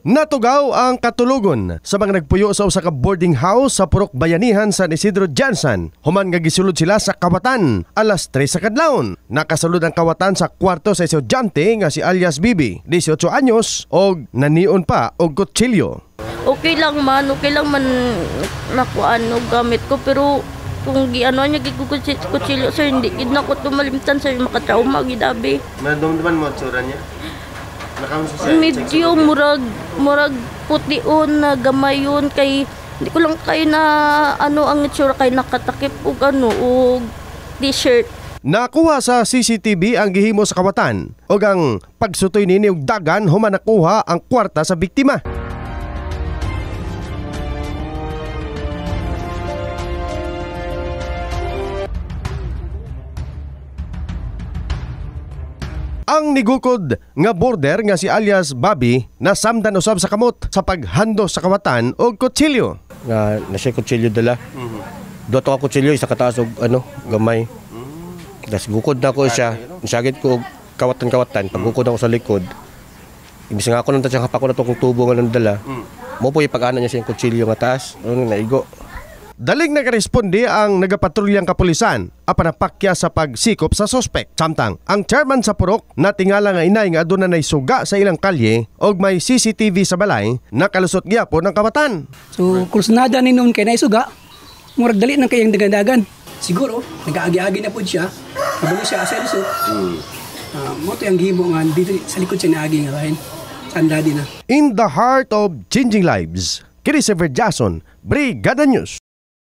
Natugaw ang katulugon sa mga nagpuyo sa usa ka boarding house sa Purok Bayanihan sa Isidro Johnson. Human nga gisulod sila sa kawatan alas 3 sa kadlawon. Nakasulod ang kawatan sa kwarto sa estudyante nga si alias Bibi, 18 anyos og naniun pa og kutsilyo. Okay lang man, okay lang man nakuan og gamit ko pero kung giano niya gigukutsilyo sir hindi gid nako tumalimtan sa makatrauma gidabi. Nadumduman mo tsura niya? medyo murag murag putiun na gamayon kay hindi ko lang kay na ano ang itsura kay nakatakip og ano og t-shirt Nakuha sa CCTV ang gihimo sa kawatan ug ang pagsutoy nini og dagan human nakuha ang kwarta sa biktima. ang nigukod nga border nga si alias Bobby na samdan usab sa kamot sa paghando sa kamatan og kutsilyo. Nga na siya kutsilyo dala. Mm-hmm. Duha ka kutsilyo isa kataas og ano gamay. Mm-hmm. Das gukod na ko siya. Ano? Sagit ko kawatan-kawatan paggukod ako sa likod. Imbis nga ako nang tatsang hapak ko na to tubo nga nang Mm-hmm. Mo po ipag-ana niya siya yung kutsilyo nga taas. Ano naigo. Daling nagaresponde ang nagapatrulyang kapulisan apanapakya sa pagsikop sa sospek. Samtang, ang chairman sa purok na tingala nga inay nga aduna nay suga sa ilang kalye og may CCTV sa balay nakalusot gyapon ang kabatan. So kulsunada ni noon kay nay murag dali nang kayang dagandagan. Siguro nagaagi-agi na pud siya. Kabalo siya sa resort. Mm. Uh, ah, mo to ang gimo nga dito sa likod siya naagi nga kain. Sanda din na. In the heart of changing lives. Kiri Sever Jason, Brigada News.